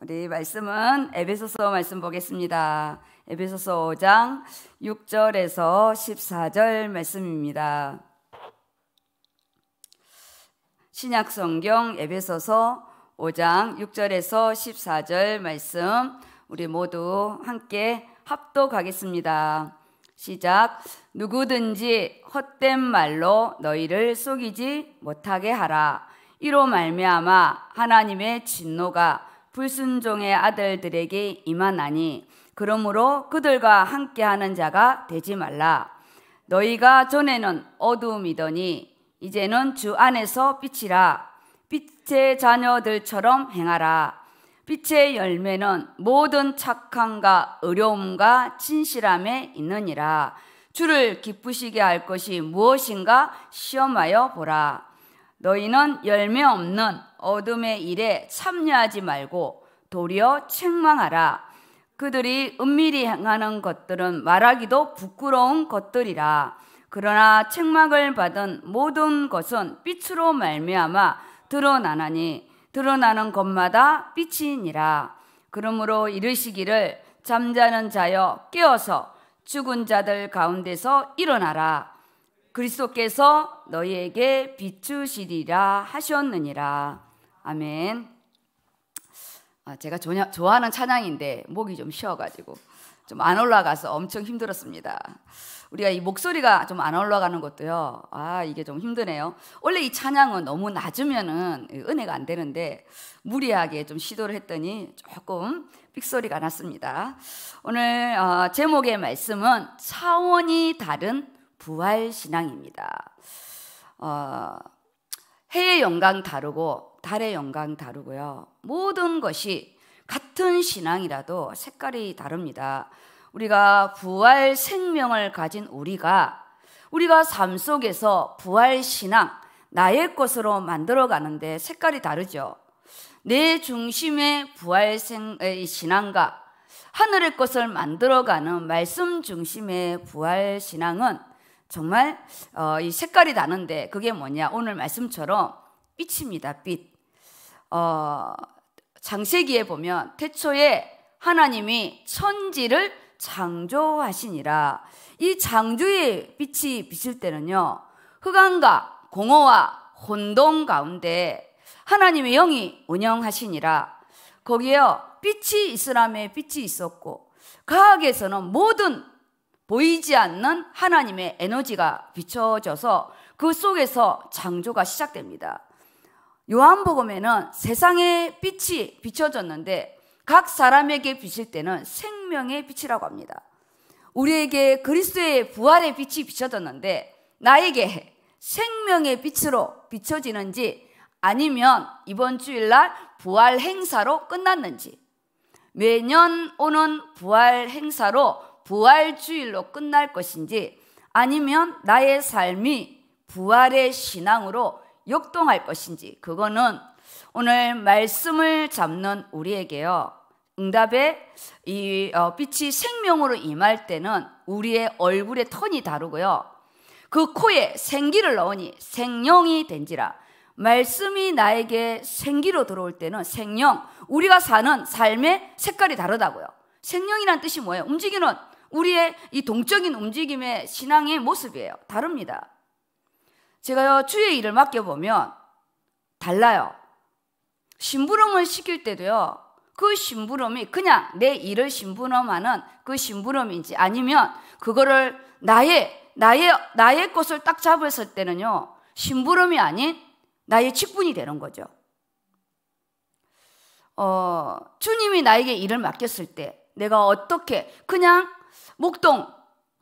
우리 말씀은 에베소서 말씀 보겠습니다. 에베소서 5장 6절에서 14절 말씀입니다. 신약 성경 에베소서 5장 6절에서 14절 말씀 우리 모두 함께 합독하겠습니다. 시작. 누구든지 헛된 말로 너희를 속이지 못하게 하라. 이로 말미암아 하나님의 진노가 불순종의 아들들에게 임하나니 그러므로 그들과 함께하는 자가 되지 말라. 너희가 전에는 어두움이더니 이제는 주 안에서 빛이라. 빛의 자녀들처럼 행하라. 빛의 열매는 모든 착함과 의로움과 진실함에 있느니라. 주를 기쁘시게 할 것이 무엇인가 시험하여 보라. 너희는 열매 없는 어둠의 일에 참여하지 말고 도리어 책망하라. 그들이 은밀히 행하는 것들은 말하기도 부끄러운 것들이라. 그러나 책망을 받은 모든 것은 빛으로 말미암아 드러나나니 드러나는 것마다 빛이니라. 그러므로 이르시기를 잠자는 자여 깨어서 죽은 자들 가운데서 일어나라. 그리스도께서 너희에게 비추시리라 하셨느니라. 아멘. 아, 제가 조냐, 좋아하는 찬양인데 목이 좀 쉬어가지고 좀 안 올라가서 엄청 힘들었습니다. 우리가 이 목소리가 좀 안 올라가는 것도요. 아 이게 좀 힘드네요. 원래 이 찬양은 너무 낮으면은 은혜가 안 되는데 무리하게 좀 시도를 했더니 조금 삑소리가 났습니다. 오늘 어, 제목의 말씀은 차원이 다른 부활 신앙입니다. 어, 해의 영광 다르고 달의 영광 다르고요. 모든 것이 같은 신앙이라도 색깔이 다릅니다. 우리가 부활 생명을 가진 우리가 우리가 삶 속에서 부활 신앙 나의 것으로 만들어 가는데 색깔이 다르죠. 내 중심의 부활 신앙과 하늘의 것을 만들어가는 말씀 중심의 부활 신앙은 정말 어, 이 색깔이 나는데 그게 뭐냐? 오늘 말씀처럼 빛입니다. 빛. 어, 장세기에 보면 태초에 하나님이 천지를 창조하시니라. 이 창조의 빛이 비칠 때는요. 흑암과 공허와 혼돈 가운데 하나님의 영이 운영하시니라. 거기에요. 빛이 이스라에 빛이 있었고 과학에서는 모든 보이지 않는 하나님의 에너지가 비춰져서 그 속에서 창조가 시작됩니다. 요한복음에는 세상의 빛이 비춰졌는데 각 사람에게 비칠 때는 생명의 빛이라고 합니다. 우리에게 그리스도의 부활의 빛이 비춰졌는데 나에게 생명의 빛으로 비춰지는지 아니면 이번 주일날 부활 행사로 끝났는지 매년 오는 부활 행사로 부활주일로 끝날 것인지 아니면 나의 삶이 부활의 신앙으로 역동할 것인지 그거는 오늘 말씀을 잡는 우리에게요. 응답의 이 어, 빛이 생명으로 임할 때는 우리의 얼굴의 톤이 다르고요. 그 코에 생기를 넣으니 생명이 된지라. 말씀이 나에게 생기로 들어올 때는 생명, 우리가 사는 삶의 색깔이 다르다고요. 생명이란 뜻이 뭐예요? 움직이는 우리의 이 동적인 움직임의 신앙의 모습이에요. 다릅니다. 제가요, 주의 일을 맡겨보면 달라요. 심부름을 시킬 때도요, 그 심부름이 그냥 내 일을 심부름하는 그 심부름인지 아니면 그거를 나의, 나의, 나의 것을 딱 잡았을 때는요, 심부름이 아닌 나의 직분이 되는 거죠. 어, 주님이 나에게 일을 맡겼을 때 내가 어떻게 그냥 목동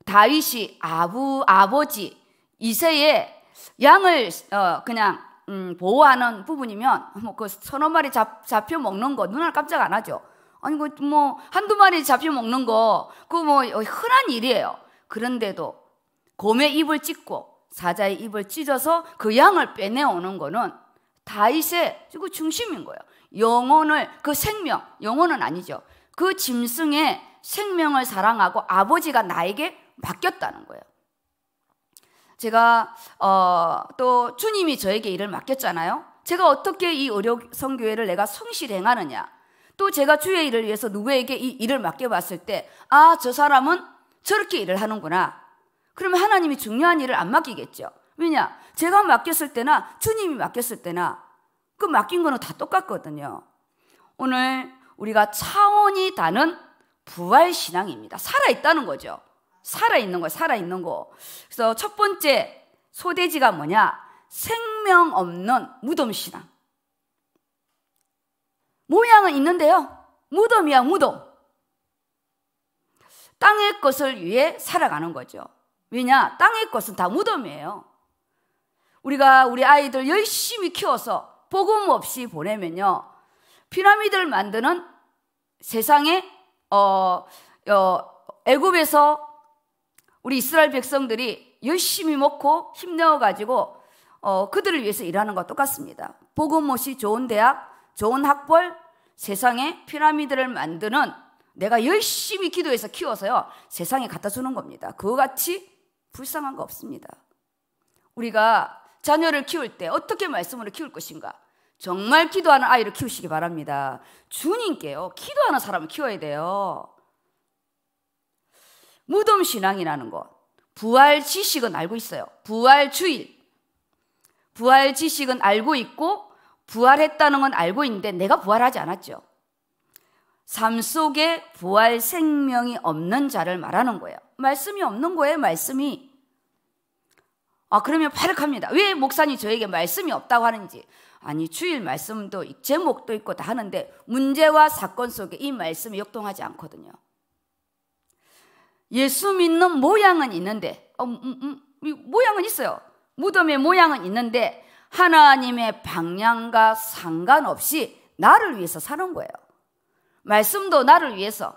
다윗이 아부 아버지 이세의 양을 어, 그냥 음, 보호하는 부분이면 뭐그 서너 마리 잡, 잡혀 먹는 거 눈알 깜짝 안 하죠. 아니 그뭐 한두 마리 잡혀 먹는 거 그 뭐 흔한 일이에요. 그런데도 곰의 입을 찢고 사자의 입을 찢어서 그 양을 빼내오는 거는 다윗의 그 중심인 거예요. 영혼을 그 생명, 영혼은 아니죠. 그 짐승의 생명을 사랑하고 아버지가 나에게 맡겼다는 거예요. 제가 어, 또 주님이 저에게 일을 맡겼잖아요. 제가 어떻게 이 의료 선교회를 내가 성실 행하느냐. 또 제가 주의 일을 위해서 누구에게 이 일을 맡겨봤을 때, 아, 저 사람은 저렇게 일을 하는구나. 그러면 하나님이 중요한 일을 안 맡기겠죠. 왜냐? 제가 맡겼을 때나 주님이 맡겼을 때나 그 맡긴 거는 다 똑같거든요. 오늘 우리가 차원이 다른 부활신앙입니다. 살아있다는 거죠. 살아있는 거, 살아있는 거. 그래서 첫 번째 소대지가 뭐냐? 생명 없는 무덤신앙. 모양은 있는데요. 무덤이야, 무덤. 땅의 것을 위해 살아가는 거죠. 왜냐? 땅의 것은 다 무덤이에요. 우리가 우리 아이들 열심히 키워서 복음 없이 보내면요. 피라미드를 만드는 세상에 어, 어, 애굽에서 우리 이스라엘 백성들이 열심히 먹고 힘내어 가지고 어, 그들을 위해서 일하는 것 똑같습니다. 복음 옷이 좋은 대학, 좋은 학벌, 세상에 피라미드를 만드는 내가 열심히 기도해서 키워서요 세상에 갖다 주는 겁니다. 그와 같이 불쌍한 거 없습니다. 우리가 자녀를 키울 때 어떻게 말씀으로 키울 것인가? 정말 기도하는 아이를 키우시기 바랍니다. 주님께요. 기도하는 사람을 키워야 돼요. 무덤 신앙이라는 것. 부활 지식은 알고 있어요. 부활 주일. 부활 지식은 알고 있고 부활했다는 건 알고 있는데 내가 부활하지 않았죠. 삶 속에 부활 생명이 없는 자를 말하는 거예요. 말씀이 없는 거예요, 말씀이. 아, 그러면 파륵합니다. 왜 목사님 저에게 말씀이 없다고 하는지. 아니 주일 말씀도 제목도 있고 다 하는데 문제와 사건 속에 이 말씀이 역동하지 않거든요. 예수 믿는 모양은 있는데 어, 음, 음, 음 모양은 있어요. 무덤의 모양은 있는데 하나님의 방향과 상관없이 나를 위해서 사는 거예요. 말씀도 나를 위해서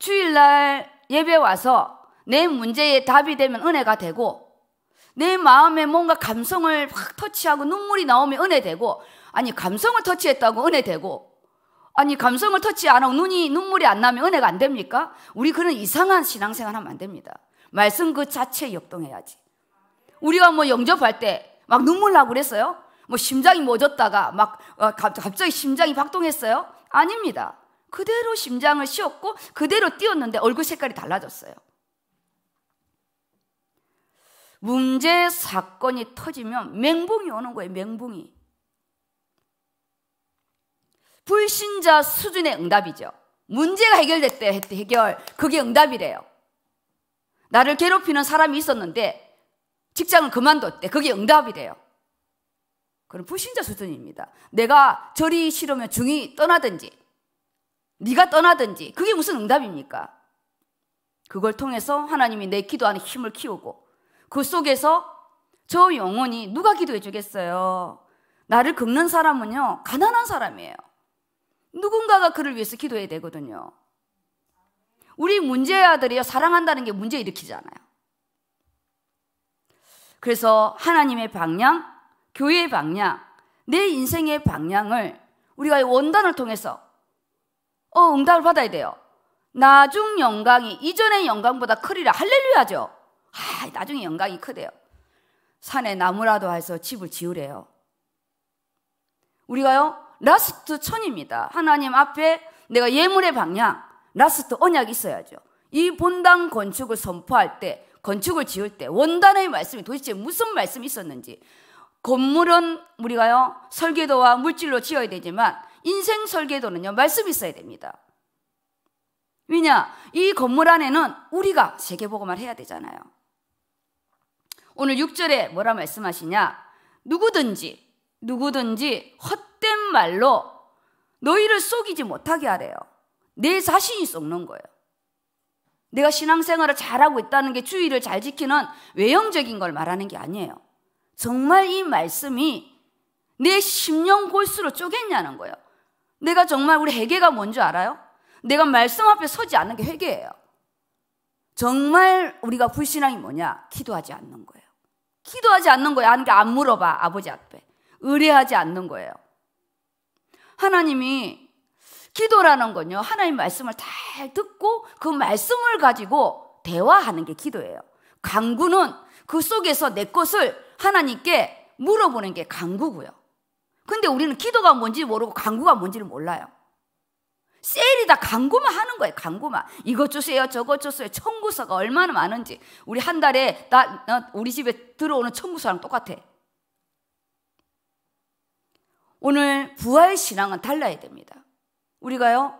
주일날 예배 와서 내 문제에 답이 되면 은혜가 되고 내 마음에 뭔가 감성을 확 터치하고 눈물이 나오면 은혜 되고 아니 감성을 터치했다고 은혜 되고 아니 감성을 터치 안 하고 눈이 눈물이 안 나면 은혜가 안 됩니까? 우리 그런 이상한 신앙생활 하면 안 됩니다. 말씀 그 자체에 역동해야지. 우리가 뭐 영접할 때 막 눈물 나고 그랬어요? 뭐 심장이 멎었다가 막 어, 갑자기 심장이 박동했어요? 아닙니다. 그대로 심장을 씌웠고 그대로 띄웠는데 얼굴 색깔이 달라졌어요. 문제 사건이 터지면 맹봉이 오는 거예요. 맹봉이. 불신자 수준의 응답이죠. 문제가 해결됐대 해결. 그게 응답이래요. 나를 괴롭히는 사람이 있었는데 직장을 그만뒀대. 그게 응답이래요. 그럼 불신자 수준입니다. 내가 절이 싫으면 중이 떠나든지 네가 떠나든지 그게 무슨 응답입니까? 그걸 통해서 하나님이 내 기도하는 힘을 키우고 그 속에서 저 영혼이 누가 기도해 주겠어요? 나를 긁는 사람은요, 가난한 사람이에요. 누군가가 그를 위해서 기도해야 되거든요. 우리 문제의 아들이요, 사랑한다는 게 문제 일으키잖아요. 그래서 하나님의 방향, 교회의 방향, 내 인생의 방향을 우리가 원단을 통해서 어, 응답을 받아야 돼요. 나중 영광이 이전의 영광보다 크리라 할렐루야죠. 아, 나중에 영광이 크대요. 산에 나무라도 해서 집을 지으래요. 우리가요, 라스트 천입니다. 하나님 앞에 내가 예물의 방향, 라스트 언약이 있어야죠. 이 본당 건축을 선포할 때, 건축을 지을 때, 원단의 말씀이 도대체 무슨 말씀이 있었는지. 건물은 우리가요, 설계도와 물질로 지어야 되지만, 인생 설계도는요, 말씀이 있어야 됩니다. 왜냐? 이 건물 안에는 우리가 세계보고만 해야 되잖아요. 오늘 6절에 뭐라 말씀하시냐? 누구든지, 누구든지 헛된 말로 너희를 속이지 못하게 하래요. 내 자신이 속는 거예요. 내가 신앙생활을 잘하고 있다는 게 주의를 잘 지키는 외형적인 걸 말하는 게 아니에요. 정말 이 말씀이 내 심령 골수로 쪼갰냐는 거예요. 내가 정말 우리 회개가 뭔줄 알아요? 내가 말씀 앞에 서지 않는 게 회개예요. 정말 우리가 불신앙이 뭐냐? 기도하지 않는 거예요. 기도하지 않는 거예요 하는 게 안 물어봐. 아버지 앞에. 의뢰하지 않는 거예요. 하나님이 기도라는 건요. 하나님 말씀을 잘 듣고 그 말씀을 가지고 대화하는 게 기도예요. 강구는 그 속에서 내 것을 하나님께 물어보는 게 강구고요. 근데 우리는 기도가 뭔지 모르고 강구가 뭔지를 몰라요. 세일이다 광고만 하는 거예요. 광고만 이것 주세요, 저것 주세요. 청구서가 얼마나 많은지 우리 한 달에 나, 나 어, 우리 집에 들어오는 청구서랑 똑같아. 오늘 부활 신앙은 달라야 됩니다. 우리가요.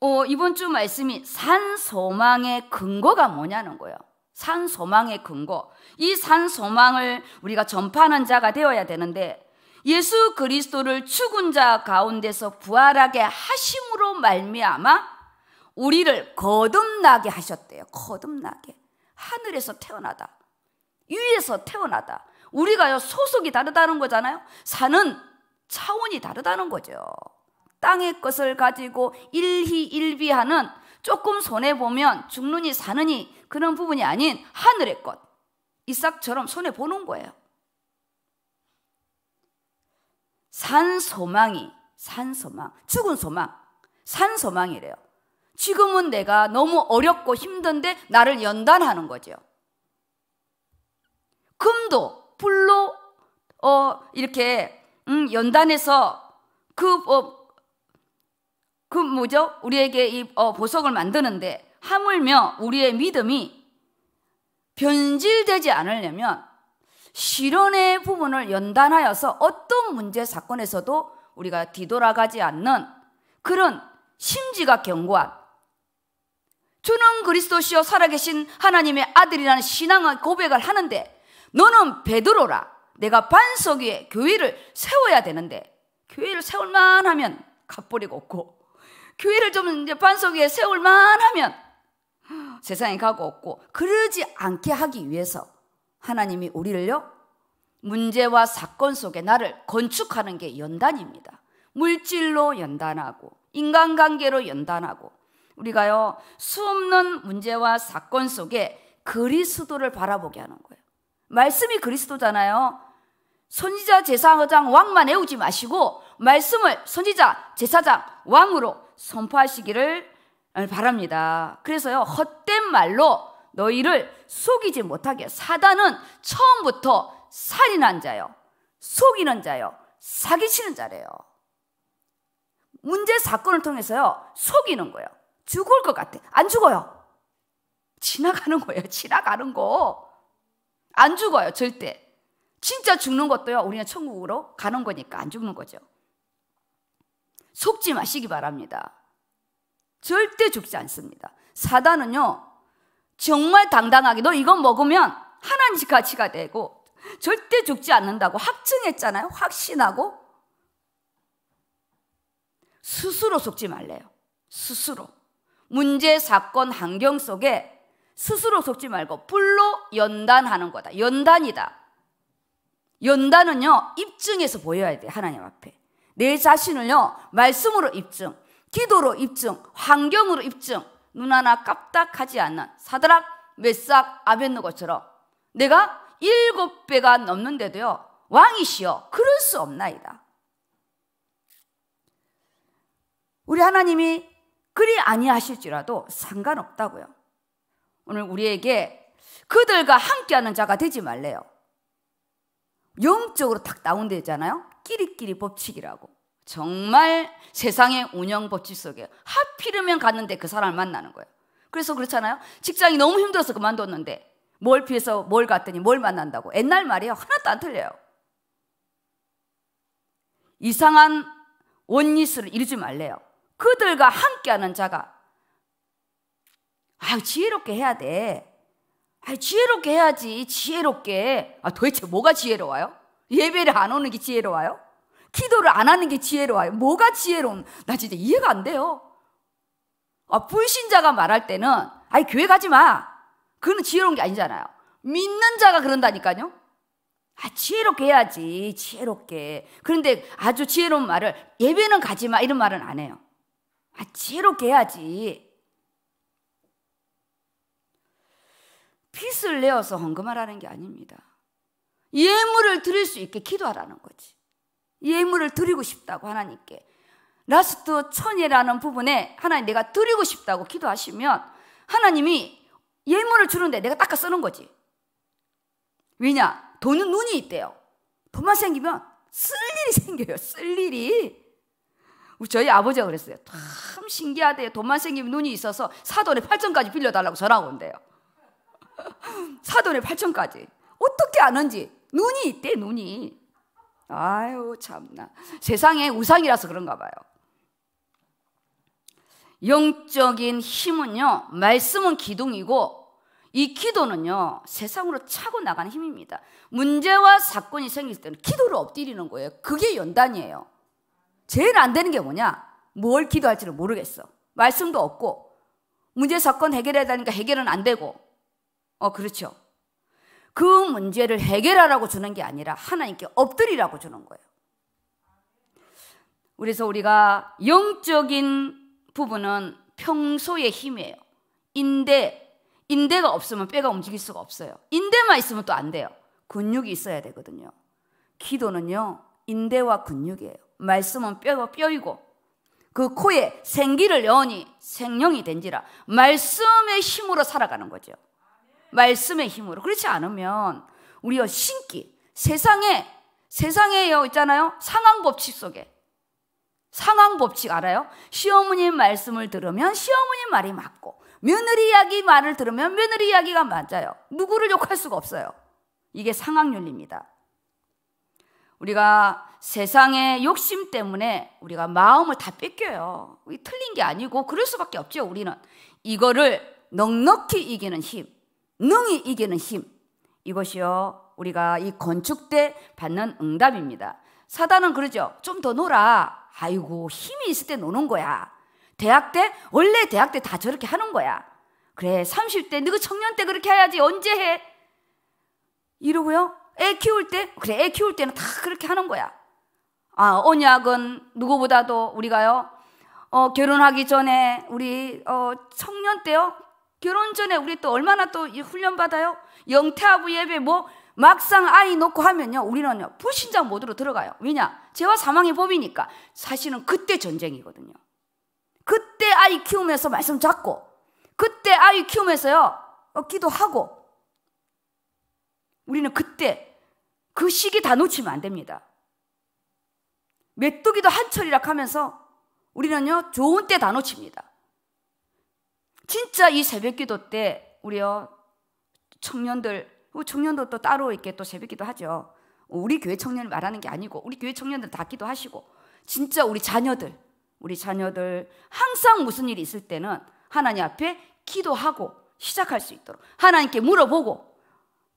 어, 이번 주 말씀이 산 소망의 근거가 뭐냐는 거예요. 산 소망의 근거. 이산 소망을 우리가 전파하는 자가 되어야 되는데 예수 그리스도를 죽은 자 가운데서 부활하게 하심으로 말미암아 우리를 거듭나게 하셨대요. 거듭나게 하늘에서 태어나다, 위에서 태어나다. 우리가요 소속이 다르다는 거잖아요. 사는 차원이 다르다는 거죠. 땅의 것을 가지고 일희일비하는 조금 손해 보면 죽느니 사느니 그런 부분이 아닌 하늘의 것 이삭처럼 손해 보는 거예요. 산 소망이 산 소망, 죽은 소망, 산 소망이래요. 지금은 내가 너무 어렵고 힘든데 나를 연단하는 거죠. 금도 불로 어 이렇게 음, 연단해서 그그 어, 그 뭐죠? 우리에게 이 어, 보석을 만드는데 하물며 우리의 믿음이 변질되지 않으려면 실현의 부분을 연단하여서 어떤 문제 사건에서도 우리가 뒤돌아가지 않는 그런 심지가 견고한 주는 그리스도시요 살아계신 하나님의 아들이라는 신앙의 고백을 하는데 너는 베드로라 내가 반석 위에 교회를 세워야 되는데 교회를 세울만 하면 갑벌리고 없고 교회를 좀 이제 반석 위에 세울만 하면 세상에 가고 없고 그러지 않게 하기 위해서 하나님이 우리를요 문제와 사건 속에 나를 건축하는 게 연단입니다. 물질로 연단하고 인간관계로 연단하고 우리가요 수없는 문제와 사건 속에 그리스도를 바라보게 하는 거예요. 말씀이 그리스도잖아요. 선지자 제사장 왕만 외우지 마시고 말씀을 선지자 제사장 왕으로 선포하시기를 바랍니다. 그래서요 헛된 말로 너희를 속이지 못하게 사단은 처음부터 살인한 자요, 속이는 자요, 사기치는 자래요. 문제 사건을 통해서요, 속이는 거예요. 죽을 것 같아. 안 죽어요. 지나가는 거예요. 지나가는 거. 안 죽어요, 절대. 진짜 죽는 것도요, 우리는 천국으로 가는 거니까 안 죽는 거죠. 속지 마시기 바랍니다. 절대 죽지 않습니다. 사단은요, 정말 당당하게 도 이거 먹으면 하나님 가치가 되고 절대 죽지 않는다고 확증했잖아요. 확신하고 스스로 속지 말래요. 스스로 문제, 사건, 환경 속에 스스로 속지 말고 불로 연단하는 거다. 연단이다. 연단은요 입증해서 보여야 돼 하나님 앞에 내 자신을요 말씀으로 입증, 기도로 입증, 환경으로 입증, 눈 하나 깜딱하지 않는 사드락, 메삭, 아벤노고처럼 내가 일곱 배가 넘는데도요 왕이시여 그럴 수 없나이다. 우리 하나님이 그리 아니하실지라도 상관없다고요. 오늘 우리에게 그들과 함께하는 자가 되지 말래요. 영적으로 탁 다운되잖아요. 끼리끼리 법칙이라고. 정말 세상의 운영 법칙 속에 하필이면 갔는데 그 사람을 만나는 거예요. 그래서 그렇잖아요. 직장이 너무 힘들어서 그만뒀는데 뭘 피해서 뭘 갔더니 뭘 만난다고. 옛날 말이에요. 하나도 안 틀려요. 이상한 원리스를 이루지 말래요. 그들과 함께하는 자가 아 지혜롭게 해야 돼. 아 지혜롭게 해야지. 지혜롭게. 아 도대체 뭐가 지혜로워요? 예배를 안 오는 게 지혜로워요? 기도를 안 하는 게 지혜로워요. 뭐가 지혜로운? 나 진짜 이해가 안 돼요. 아, 불신자가 말할 때는 아이 교회 가지 마. 그는 지혜로운 게 아니잖아요. 믿는 자가 그런다니까요. 아, 지혜롭게 해야지. 지혜롭게. 그런데 아주 지혜로운 말을 예배는 가지 마 이런 말은 안 해요. 아, 지혜롭게 해야지. 빚을 내어서 헌금하라는 게 아닙니다. 예물을 드릴 수 있게 기도하라는 거지. 예물을 드리고 싶다고 하나님께 라스트 천이라는 부분에 하나님 내가 드리고 싶다고 기도하시면 하나님이 예물을 주는데 내가 닦아 쓰는 거지. 왜냐? 돈은 눈이 있대요. 돈만 생기면 쓸 일이 생겨요. 쓸 일이. 우리 저희 아버지가 그랬어요. 참 신기하대요. 돈만 생기면 눈이 있어서 사돈에 팔천까지 빌려달라고 전화가 온대요. 사돈에 팔천까지 어떻게 아는지. 눈이 있대, 눈이. 아유 참나 세상에 우상이라서 그런가 봐요. 영적인 힘은요 말씀은 기둥이고 이 기도는요, 세상으로 차고 나가는 힘입니다. 문제와 사건이 생길 때는 기도를 엎드리는 거예요. 그게 연단이에요. 제일 안 되는 게 뭐냐? 뭘 기도할지를 모르겠어. 말씀도 없고, 문제, 사건 해결해야 되니까 해결은 안 되고. 어, 그렇죠. 그 문제를 해결하라고 주는 게 아니라 하나님께 엎드리라고 주는 거예요. 그래서 우리가 영적인 부분은 평소의 힘이에요. 인대, 인대가 없으면 뼈가 움직일 수가 없어요. 인대만 있으면 또 안 돼요. 근육이 있어야 되거든요. 기도는요, 인대와 근육이에요. 말씀은 뼈가 뼈이고, 그 코에 생기를 여니 생명이 된지라 말씀의 힘으로 살아가는 거죠. 말씀의 힘으로. 그렇지 않으면 우리가 신기, 세상에, 세상에 있잖아요. 상황법칙 속에. 상황법칙 알아요? 시어머님 말씀을 들으면 시어머님 말이 맞고, 며느리 이야기 말을 들으면 며느리 이야기가 맞아요. 누구를 욕할 수가 없어요. 이게 상황윤리입니다. 우리가 세상의 욕심 때문에 우리가 마음을 다 뺏겨요. 틀린 게 아니고 그럴 수밖에 없죠, 우리는. 이거를 넉넉히 이기는 힘. 능히 이기는 힘. 이것이요. 우리가 이 건축 때 받는 응답입니다. 사단은 그러죠. 좀 더 놀아. 아이고, 힘이 있을 때 노는 거야. 대학 때, 원래 대학 때 다 저렇게 하는 거야. 그래, 30대, 너가 청년 때 그렇게 해야지. 언제 해? 이러고요. 애 키울 때, 그래, 애 키울 때는 다 그렇게 하는 거야. 아, 언약은 누구보다도 우리가요, 어, 결혼하기 전에 우리, 어, 청년 때요, 결혼 전에 우리 또 얼마나 또 훈련 받아요? 영태하고 예배 뭐 막상 아이 놓고 하면요 우리는요 불신자 모드로 들어가요. 왜냐? 죄와 사망의 법이니까 사실은 그때 전쟁이거든요. 그때 아이 키우면서 말씀 잡고 그때 아이 키우면서요 어, 기도하고 우리는 그때 그 시기 다 놓치면 안 됩니다. 메뚜기도 한철이라 하면서 우리는요 좋은 때 다 놓칩니다. 진짜 이 새벽 기도 때우리 청년들, 뭐 청년도 또 따로 이렇게 또 새벽 기도 하죠. 우리 교회 청년을 말하는 게 아니고, 우리 교회 청년들 다 기도하시고, 진짜 우리 자녀들, 우리 자녀들 항상 무슨 일이 있을 때는 하나님 앞에 기도하고 시작할 수 있도록 하나님께 물어보고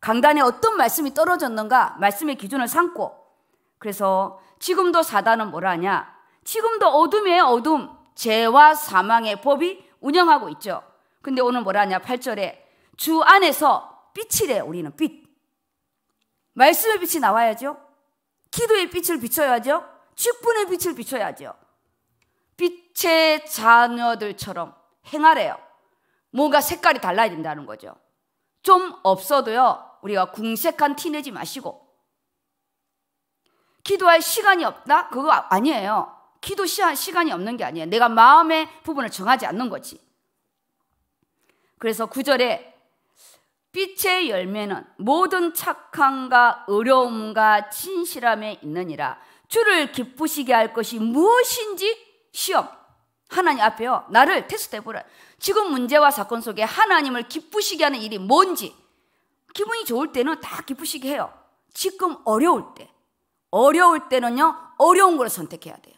강단에 어떤 말씀이 떨어졌는가 말씀의 기준을 삼고 그래서 지금도 사단은 뭐라 하냐 지금도 어둠의 어둠 죄와 사망의 법이 운영하고 있죠. 근데 오늘 뭐라냐? 8절에 주 안에서 빛이래. 우리는 빛. 말씀의 빛이 나와야죠. 기도의 빛을 비춰야죠. 직분의 빛을 비춰야죠. 빛의 자녀들처럼 행하래요. 뭔가 색깔이 달라야 된다는 거죠. 좀 없어도요. 우리가 궁색한 티 내지 마시고 기도할 시간이 없다? 그거 아니에요. 기도 시간이 없는 게 아니에요. 내가 마음의 부분을 정하지 않는 거지. 그래서 9절에 빛의 열매는 모든 착함과 어려움과 진실함에 있느니라. 주를 기쁘시게 할 것이 무엇인지 시험. 하나님 앞에요. 나를 테스트해보라. 지금 문제와 사건 속에 하나님을 기쁘시게 하는 일이 뭔지. 기분이 좋을 때는 다 기쁘시게 해요. 지금 어려울 때. 어려울 때는요, 어려운 걸 선택해야 돼요.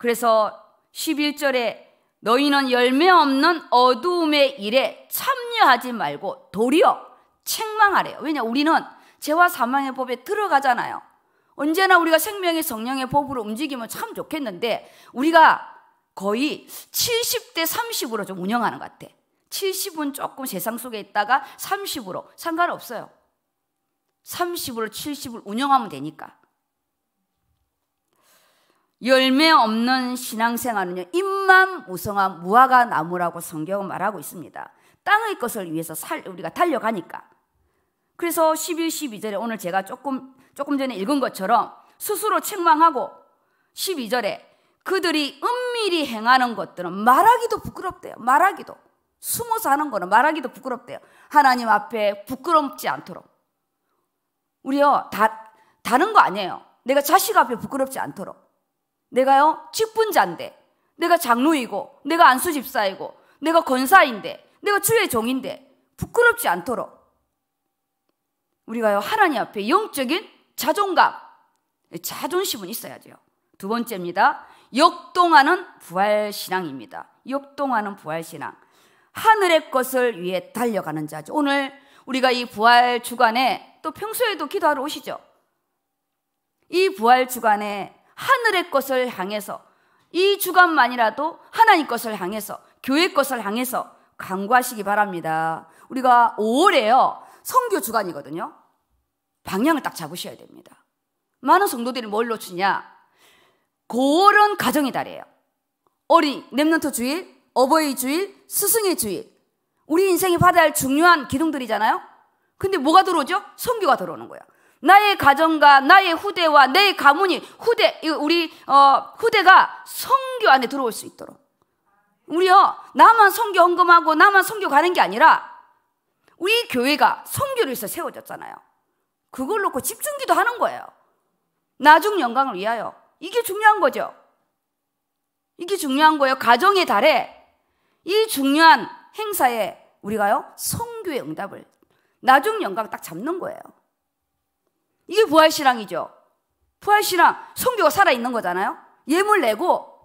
그래서 11절에 너희는 열매 없는 어두움의 일에 참여하지 말고 도리어 책망하래요. 왜냐 우리는 죄와 사망의 법에 들어가잖아요. 언제나 우리가 생명의 성령의 법으로 움직이면 참 좋겠는데 우리가 거의 70대 30으로 좀 운영하는 것 같아. 70은 조금 세상 속에 있다가 30으로 상관없어요. 30으로 70을 운영하면 되니까. 열매 없는 신앙생활은요, 입만 우성한 무화과 나무라고 성경은 말하고 있습니다. 땅의 것을 위해서 살, 우리가 달려가니까. 그래서 11, 12절에 오늘 제가 조금, 조금 전에 읽은 것처럼 스스로 책망하고 12절에 그들이 은밀히 행하는 것들은 말하기도 부끄럽대요. 말하기도. 숨어서 하는 거는 말하기도 부끄럽대요. 하나님 앞에 부끄럽지 않도록. 우리요, 다, 다른 거 아니에요. 내가 자식 앞에 부끄럽지 않도록. 내가요 직분자인데 내가 장로이고 내가 안수집사이고 내가 권사인데 내가 주의 종인데 부끄럽지 않도록 우리가요 하나님 앞에 영적인 자존감 자존심은 있어야 돼요 두 번째입니다. 역동하는 부활신앙입니다. 역동하는 부활신앙. 하늘의 것을 위해 달려가는 자죠. 오늘 우리가 이 부활 주간에 또 평소에도 기도하러 오시죠. 이 부활 주간에 하늘의 것을 향해서 이 주간만이라도 하나님 것을 향해서 교회 것을 향해서 강구하시기 바랍니다. 우리가 5월에요. 성교 주간이거든요. 방향을 딱 잡으셔야 됩니다. 많은 성도들이 뭘 놓치냐? 고런 가정의 달이에요. 어린 렘넌트 주일, 어버이 주일, 스승의 주일. 우리 인생이 받아야 할 중요한 기둥들이잖아요. 근데 뭐가 들어오죠? 성교가 들어오는 거야. 나의 가정과 나의 후대와 내 가문이 후대 우리 어, 후대가 성교 안에 들어올 수 있도록 우리요 나만 성교 헌금하고 나만 성교 가는 게 아니라 우리 교회가 성교를 위해서 세워졌잖아요. 그걸 놓고 집중기도 하는 거예요. 나중 영광을 위하여 이게 중요한 거죠. 이게 중요한 거예요. 가정의 달에 이 중요한 행사에 우리가요 성교의 응답을 나중 영광 딱 잡는 거예요. 이게 부활신앙이죠. 부활신앙, 성교가 살아있는 거잖아요. 예물 내고,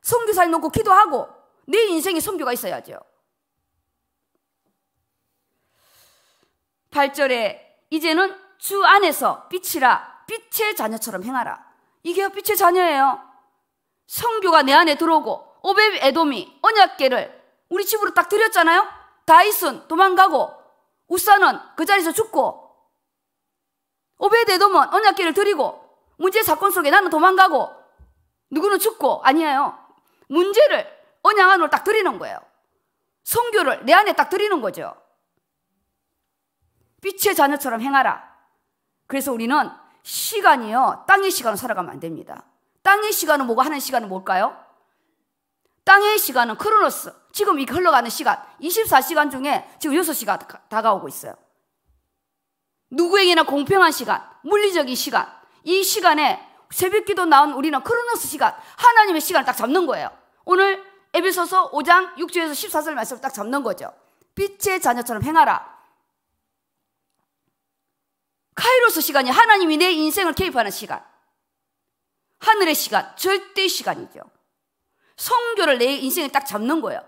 성교사에 놓고 기도하고, 내 인생에 성교가 있어야죠. 8절에, 이제는 주 안에서 빛이라, 빛의 자녀처럼 행하라. 이게 빛의 자녀예요. 성교가 내 안에 들어오고, 오베 에돔이 언약계를 우리 집으로 딱 들였잖아요. 다이슨 도망가고, 우산은그 자리에서 죽고, 오베데돔은 언약기를 드리고 문제 사건 속에 나는 도망가고 누구는 죽고 아니에요. 문제를 언약 안으로 딱 드리는 거예요. 성교를 내 안에 딱 드리는 거죠. 빛의 자녀처럼 행하라. 그래서 우리는 시간이요. 땅의 시간으로 살아가면 안 됩니다. 땅의 시간은 뭐고 하는 시간은 뭘까요? 땅의 시간은 크로노스. 지금 이 흘러가는 시간. 24시간 중에 지금 6시간 다가오고 있어요. 누구에게나 공평한 시간, 물리적인 시간, 이 시간에 새벽기도 나온 우리는 크로노스 시간, 하나님의 시간을 딱 잡는 거예요. 오늘 에베소서 5장 6절에서 14절 말씀을 딱 잡는 거죠. 빛의 자녀처럼 행하라. 카이로스 시간이 하나님이 내 인생을 개입하는 시간. 하늘의 시간, 절대 시간이죠. 성교를 내 인생에 딱 잡는 거예요.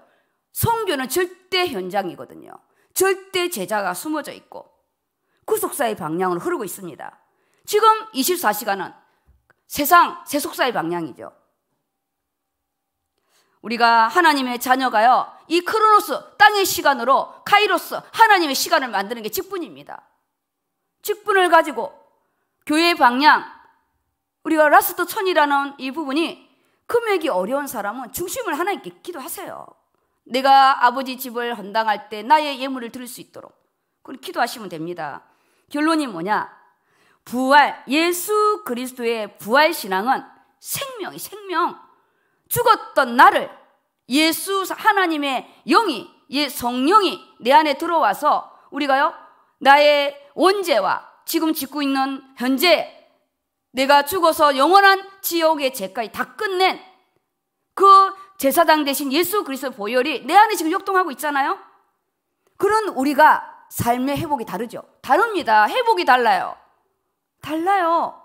성교는 절대 현장이거든요. 절대 제자가 숨어져 있고 구속사의 방향으로 흐르고 있습니다. 지금 24시간은 세상 세속사의 방향이죠. 우리가 하나님의 자녀가요, 이 크로노스, 땅의 시간으로 카이로스, 하나님의 시간을 만드는 게 직분입니다. 직분을 가지고 교회의 방향, 우리가 라스트 천이라는 이 부분이 금액이 어려운 사람은 중심을 하나님께 기도하세요. 내가 아버지 집을 헌당할 때 나의 예물을 드릴 수 있도록. 그건 기도하시면 됩니다. 결론이 뭐냐? 부활, 예수 그리스도의 부활 신앙은 생명이 생명. 죽었던 나를 예수 하나님의 영이, 예 성령이 내 안에 들어와서 우리가요, 나의 원죄와 지금 짓고 있는 현재 내가 죽어서 영원한 지옥의 죄까지 다 끝낸 그 제사장 대신 예수 그리스도 보혈이 내 안에 지금 역동하고 있잖아요. 그런 우리가 삶의 회복이 다르죠. 다릅니다. 회복이 달라요. 달라요.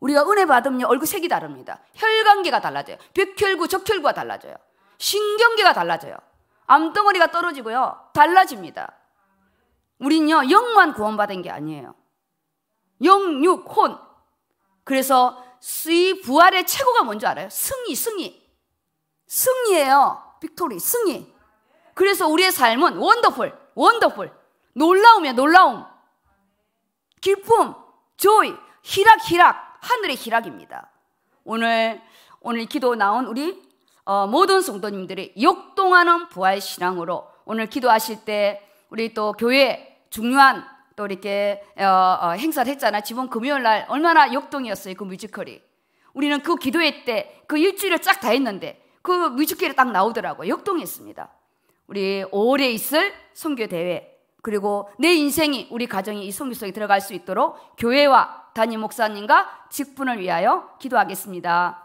우리가 은혜 받으면 얼굴색이 다릅니다. 혈관계가 달라져요. 백혈구, 적혈구가 달라져요. 신경계가 달라져요. 암덩어리가 떨어지고요. 달라집니다. 우린요 영만 구원받은 게 아니에요. 영, 육, 혼. 그래서 수의 부활의 최고가 뭔지 알아요? 승리, 승리. 승리예요. 빅토리, 승리. 그래서 우리의 삶은 원더풀. 원더풀. 놀라움이야, 놀라움. 기쁨, 조이, 희락, 희락. 하늘의 희락입니다. 오늘, 오늘 기도 나온 우리 어, 모든 성도님들이 역동하는 부활신앙으로 오늘 기도하실 때 우리 또 교회 중요한 또 이렇게 어, 어, 행사를 했잖아. 지금 금요일 날 얼마나 역동이었어요. 그 뮤지컬이. 우리는 그 기도회 때 그 일주일을 쫙 다 했는데 그 뮤지컬이 딱 나오더라고요. 역동했습니다. 우리 5월에 있을 성교 대회 그리고 내 인생이 우리 가정이 이성교 속에 들어갈 수 있도록 교회와 담임 목사님과 직분을 위하여 기도하겠습니다.